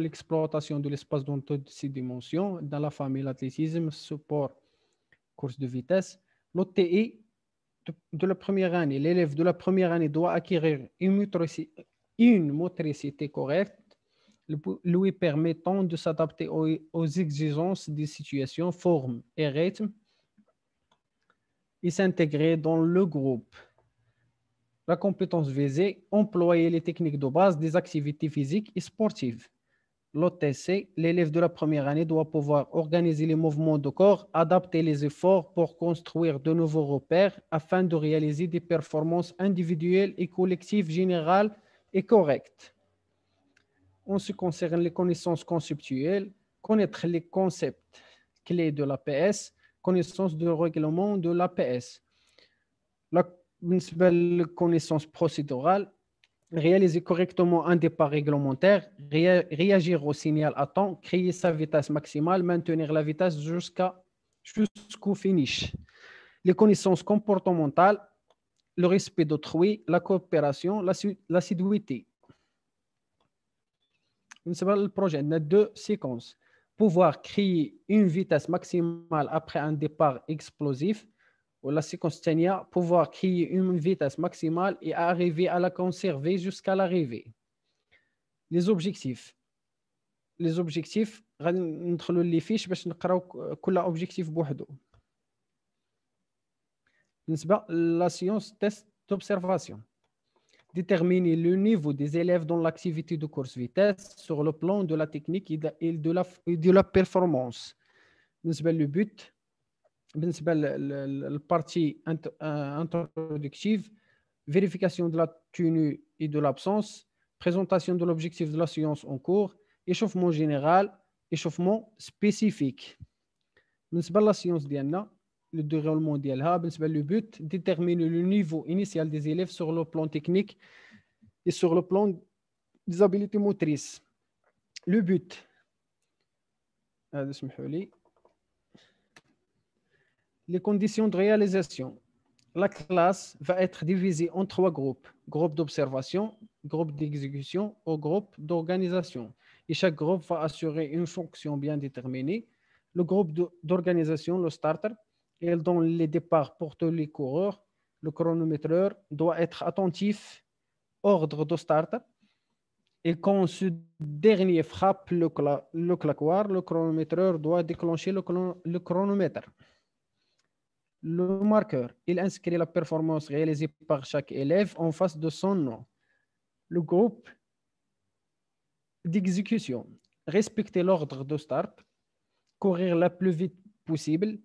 l'exploitation de l'espace dans toutes ses dimensions, dans la famille, l'athlétisme, sport, course de vitesse. L'OTI de, la première année, l'élève de la première année doit acquérir une motricité, correcte lui permettant de s'adapter aux, exigences des situations, formes et rythme et s'intégrer dans le groupe. La compétence visée, employer les techniques de base des activités physiques et sportives l'OTC, l'élève de la première année doit pouvoir organiser les mouvements de corps, adapter les efforts pour construire de nouveaux repères afin de réaliser des performances individuelles et collectives générales et correctes. En ce qui concerne les connaissances conceptuelles, connaître les concepts clés de l'APS, connaissance du règlement de l'APS. La connaissance procédurale, réaliser correctement un départ réglementaire, réagir au signal à temps, créer sa vitesse maximale, maintenir la vitesse jusqu'à jusqu'au finish. Les connaissances comportementales, le respect d'autrui, la coopération, l'assiduité. Le projet a deux séquences. Pouvoir créer une vitesse maximale après un départ explosif, ou la circonstania, pouvoir créer une vitesse maximale et arriver à la conserver jusqu'à l'arrivée. Les objectifs. Les objectifs, entre les fiches باش les objectifs. la science test d'observation. Déterminer le niveau des élèves dans l'activité de course vitesse sur le plan de la technique et de la, et de la performance. Le but, la partie introductive, vérification de la tenue et de l'absence, présentation de l'objectif de la science en cours, échauffement général, échauffement spécifique. La science d'IANA, le déroulement d'IANA, le but, détermine le niveau initial des élèves sur le plan technique et sur le plan des habilités motrices. Le but, le euh, but. Les conditions de réalisation. La classe va être divisée en trois groupes. Groupe d'observation, groupe d'exécution ou groupe d'organisation. Et chaque groupe va assurer une fonction bien déterminée. Le groupe d'organisation, le starter, et donne les départs pour tous les coureurs. Le chronométreur doit être attentif, ordre de starter. Et quand ce dernier frappe le, le claquoir, le chronométreur doit déclencher le chronomètre le marqueur. Il inscrit la performance réalisée par chaque élève en face de son nom. Le groupe d'exécution. Respecter l'ordre de start. Courir la plus vite possible.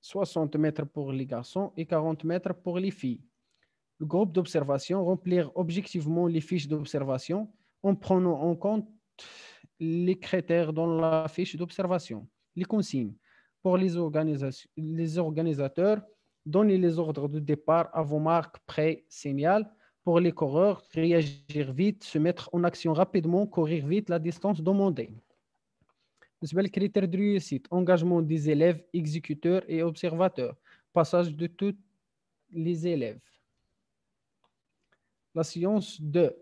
60 mètres pour les garçons et 40 mètres pour les filles. Le groupe d'observation. Remplir objectivement les fiches d'observation en prenant en compte les critères dans la fiche d'observation. Les consignes pour les, les organisateurs, donner les ordres de départ à vos marques prêt signal pour les coureurs, réagir vite, se mettre en action rapidement, courir vite la distance demandée. Le critère de réussite, engagement des élèves, exécuteurs et observateurs, passage de tous les élèves. La science 2,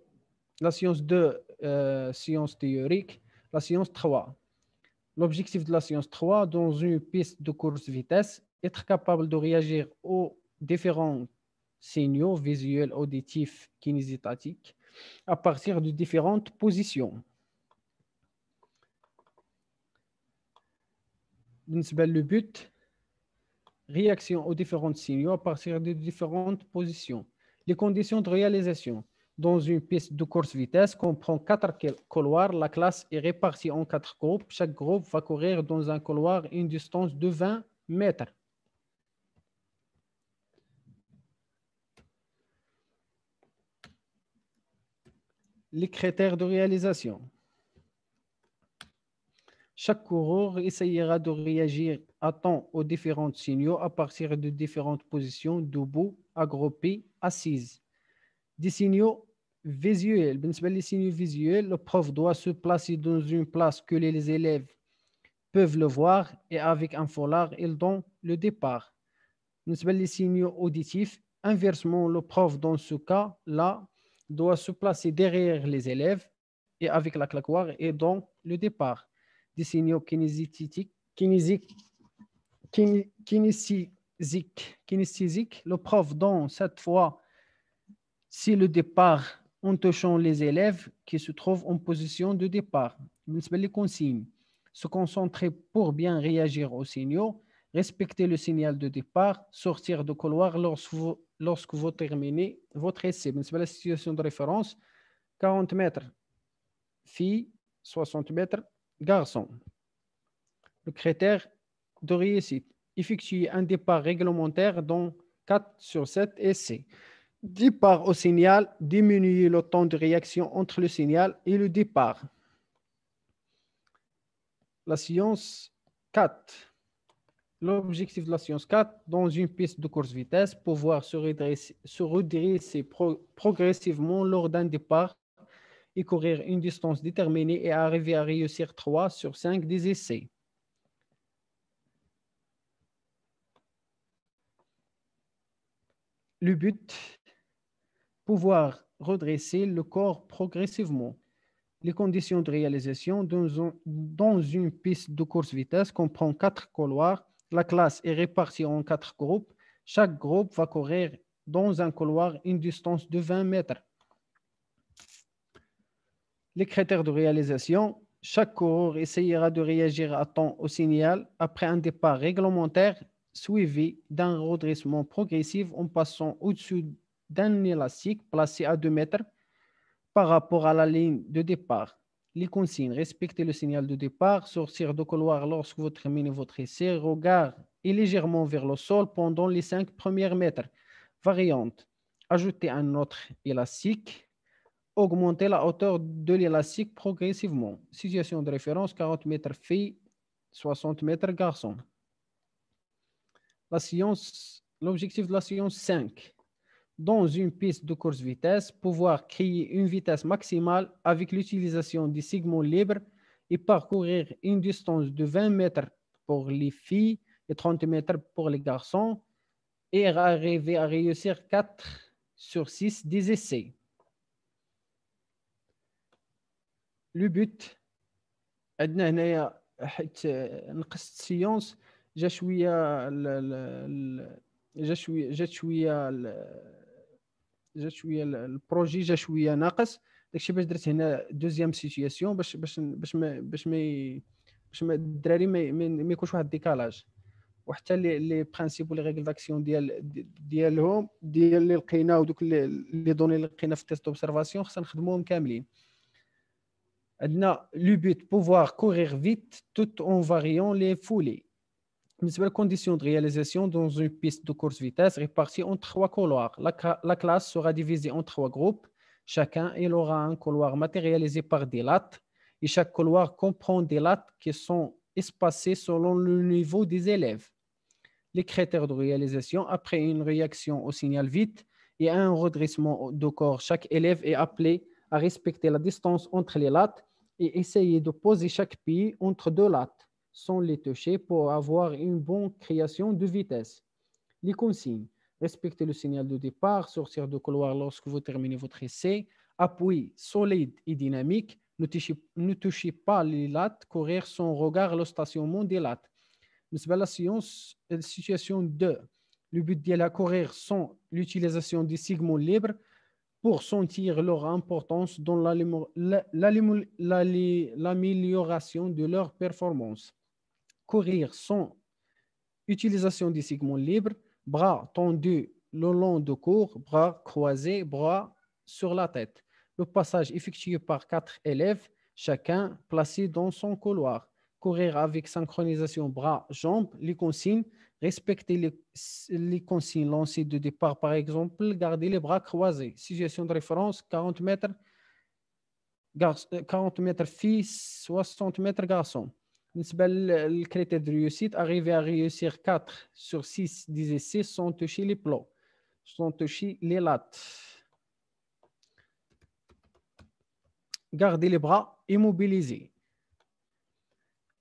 la science 2, euh, science théorique, la science 3, L'objectif de la science 3, dans une piste de course vitesse, être capable de réagir aux différents signaux visuels, auditifs, kinésitatiques à partir de différentes positions. Le but, réaction aux différents signaux à partir de différentes positions. Les conditions de réalisation, dans une piste de course vitesse comprend quatre couloirs. La classe est répartie en quatre groupes. Chaque groupe va courir dans un couloir une distance de 20 mètres. Les critères de réalisation. Chaque coureur essayera de réagir à temps aux différents signaux à partir de différentes positions debout, aggroupé, assises. Des signaux Visuel. بالنسبه لي سينيو le لو doit se placer dans une place que les élèves peuvent le voir et avec un foulard, ils donnent le départ. les signaux auditifs. Inversement, le prof, dans ce cas-là, doit se placer derrière les élèves et avec la claquoire et donc le départ. Des signaux Le prof donne cette fois si le départ en touchant les élèves qui se trouvent en position de départ. Les consignes, se concentrer pour bien réagir aux signaux, respecter le signal de départ, sortir de couloir lorsque vous, terminez votre essai. La situation de référence, 40 mètres, filles, 60 mètres, garçons. Le critère de réussite, effectuer un départ réglementaire dans 4 sur 7 essais départ au signal, diminuer le temps de réaction entre le signal et le départ. La science 4. L'objectif de la science 4, dans une piste de course vitesse, pouvoir se redresser, se redresser progressivement lors d'un départ et courir une distance déterminée et arriver à réussir 3 sur 5 des essais. Le but pouvoir redresser le corps progressivement. Les conditions de réalisation dans, une piste de course vitesse comprend quatre couloirs. La classe est répartie en quatre groupes. Chaque groupe va courir dans un couloir une distance de 20 mètres. Les critères de réalisation. Chaque coureur essayera de réagir à temps au signal après un départ réglementaire suivi d'un redressement progressif en passant au-dessus d'un élastique placé à 2 mètres par rapport à la ligne de départ. Les consignes, respectez le signal de départ, sortir de couloir lorsque vous terminez votre essai, regard et légèrement vers le sol pendant les 5 premiers mètres. Variante, ajoutez un autre élastique, augmenter la hauteur de l'élastique progressivement. Situation de référence, 40 mètres filles, 60 mètres garçon. La l'objectif de la science 5, dans une piste de course vitesse, pouvoir créer une vitesse maximale avec l'utilisation du segments libres et parcourir une distance de 20 mètres pour les filles et 30 mètres pour les garçons et arriver à réussir 4 sur 6 des essais. Le but, j'ai جا شويه البروجي جا شويه ناقص داكشي باش درت هنا دوزيام سيتياسيون باش باش باش ما باش ما باش ما الدراري ما يكونش واحد الديكالاج وحتى لي لي برينسيپ ولي ريغل داكسيون ديال ديالهم ديال اللي لقينا ودوك لي دوني اللي لقينا في تيست اوبزرفاسيون خصنا نخدموهم كاملين عندنا لو بوت بوفوار كورير فيت توت اون فاريون لي فولي principales conditions de réalisation dans une piste de course vitesse répartie en trois couloirs. La, classe sera divisée en trois groupes. Chacun aura un couloir matérialisé par des lattes et chaque couloir comprend des lattes qui sont espacées selon le niveau des élèves. Les critères de réalisation, après une réaction au signal vite et un redressement de corps, chaque élève est appelé à respecter la distance entre les lattes et essayer de poser chaque pied entre deux lattes sans les toucher pour avoir une bonne création de vitesse. Les consignes. Respectez le signal de départ, sortir de couloir lorsque vous terminez votre essai, appui solide et dynamique, ne touchez, pas les lattes, courir sans regard le stationnement des lattes. Mais la euh, situation 2, le but de la courir sans l'utilisation des segments libres pour sentir leur importance dans l'amélioration de leur performance courir sans utilisation des segments libres, bras tendus le long du cours, bras croisés, bras sur la tête. Le passage effectué par quatre élèves, chacun placé dans son couloir. Courir avec synchronisation bras-jambes, les consignes, respecter les, consignes lancées de départ, par exemple, garder les bras croisés. Situation de référence, 40 mètres, 40 euh, mètres filles, 60 mètres garçons. Les critères de réussite, arriver à réussir 4 sur 6 16, essais sans toucher les plots sans toucher les lattes Gardez les bras immobilisés.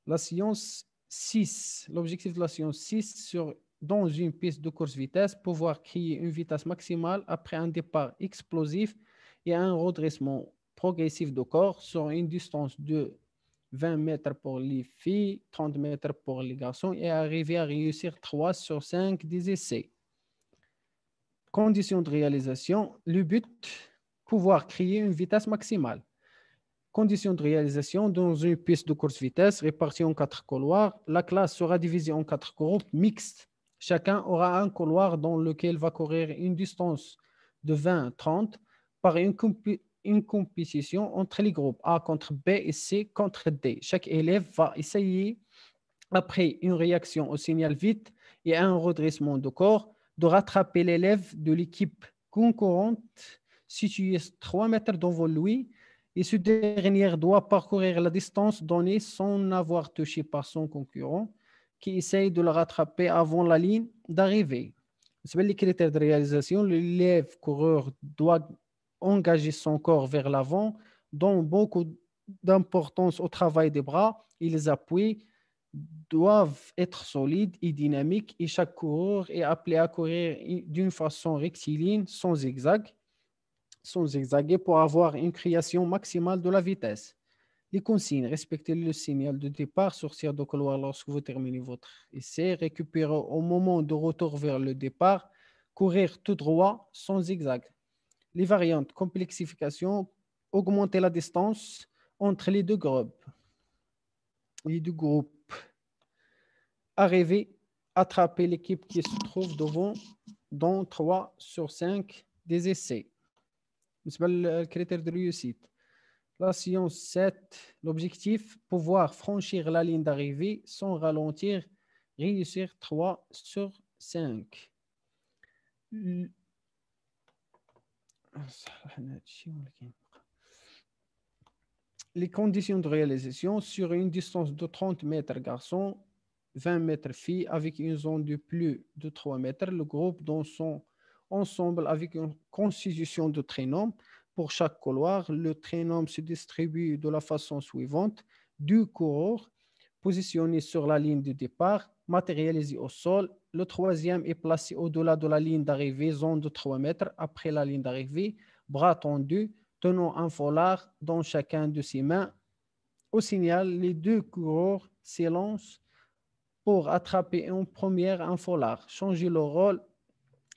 La science 6, l'objectif de la science 6 sur dans une piste de course vitesse, pouvoir créer une vitesse maximale après un départ explosif et un redressement progressif de corps sur une distance de 20 mètres pour les filles, 30 mètres pour les garçons et arriver à réussir 3 sur 5 des essais. Condition de réalisation, le but, pouvoir créer une vitesse maximale. Condition de réalisation, dans une piste de course vitesse répartie en quatre couloirs, la classe sera divisée en quatre groupes mixtes. Chacun aura un couloir dans lequel va courir une distance de 20 à 30 par une, une compétition entre les groupes A contre B et C contre D. Chaque élève va essayer, après une réaction au signal vite et un redressement de corps, de rattraper l'élève de l'équipe concurrente située 3 mètres devant lui et ce dernier doit parcourir la distance donnée sans avoir touché par son concurrent qui essaye de le rattraper avant la ligne d'arrivée. Selon les critères de réalisation, l'élève coureur doit engager son corps vers l'avant, dont beaucoup d'importance au travail des bras et les appuis doivent être solides et dynamiques et chaque coureur est appelé à courir d'une façon rectiligne sans zigzag, sans zigzaguer pour avoir une création maximale de la vitesse. Les consignes, respectez le signal de départ, sortir de couloir lorsque vous terminez votre essai, récupérer au moment de retour vers le départ, courir tout droit sans zigzag. Les variantes, complexification, augmenter la distance entre les deux groupes. Les deux groupes. Arriver, attraper l'équipe qui se trouve devant dans 3 sur 5 des essais. Le critère de réussite. La science 7, l'objectif, pouvoir franchir la ligne d'arrivée sans ralentir, réussir 3 sur 5. Les conditions de réalisation sur une distance de 30 mètres garçons, 20 mètres filles, avec une zone de plus de 3 mètres, le groupe dans son ensemble avec une constitution de trinôme. Pour chaque couloir, le trinôme se distribue de la façon suivante. Deux corps positionnés sur la ligne de départ, matérialisé au sol, le troisième est placé au-delà de la ligne d'arrivée, zone de 3 mètres après la ligne d'arrivée, bras tendus, tenant un foulard dans chacun de ses mains. Au signal, les deux coureurs s'élancent pour attraper en première un foulard, changer le rôle,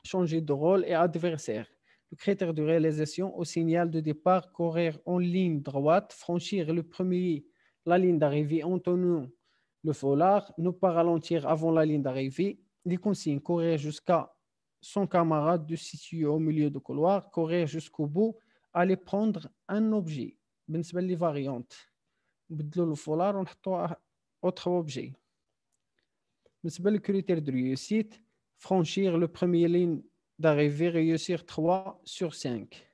changer de rôle et adversaire. Le critère de réalisation au signal de départ, courir en ligne droite, franchir le premier la ligne d'arrivée en tenant le foulard, ne pas ralentir avant la ligne d'arrivée, les consignes, courir jusqu'à son camarade de situer au milieu du couloir, courir jusqu'au bout, aller prendre un objet. بالنسبة لي variantes. De autre objet. critère de réussite, franchir le premier ligne d'arrivée, réussir 3 sur 5.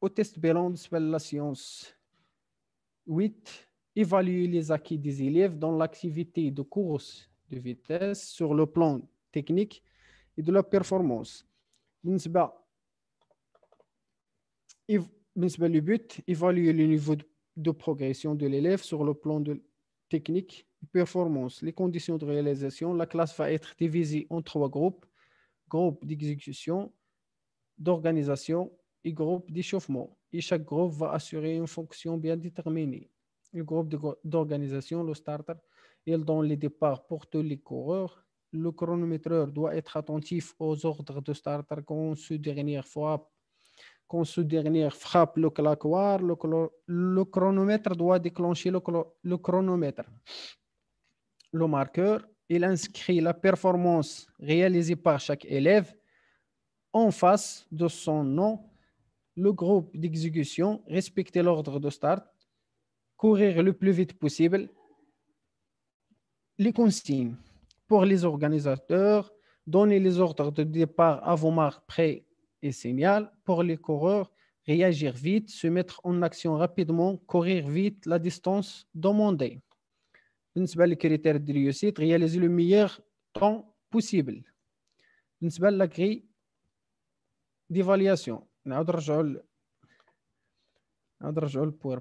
Au test bilan de la science 8, évaluer les acquis des élèves dans l'activité de course de vitesse sur le plan technique et de la performance. Le but, évaluer le niveau de progression de l'élève sur le plan technique et performance. Les conditions de réalisation, la classe va être divisée en trois groupes, groupe d'exécution, d'organisation et groupe d'échauffement. Et chaque groupe va assurer une fonction bien déterminée. Le groupe d'organisation, le starter, il donne les départs pour tous les coureurs. Le chronométreur doit être attentif aux ordres de starter quand ce dernier frappe, ce dernier frappe le claquoir. Le, chronomètre doit déclencher le, chronomètre. Le marqueur, il inscrit la performance réalisée par chaque élève en face de son nom, le groupe d'exécution, respecter l'ordre de start, courir le plus vite possible, les consignes pour les organisateurs, donner les ordres de départ avant marque, prêt et signal. Pour les coureurs, réagir vite, se mettre en action rapidement, courir vite la distance demandée. بالنسبة critère de réussite, réaliser le meilleur temps possible. بالنسبة grille d'évaluation. pour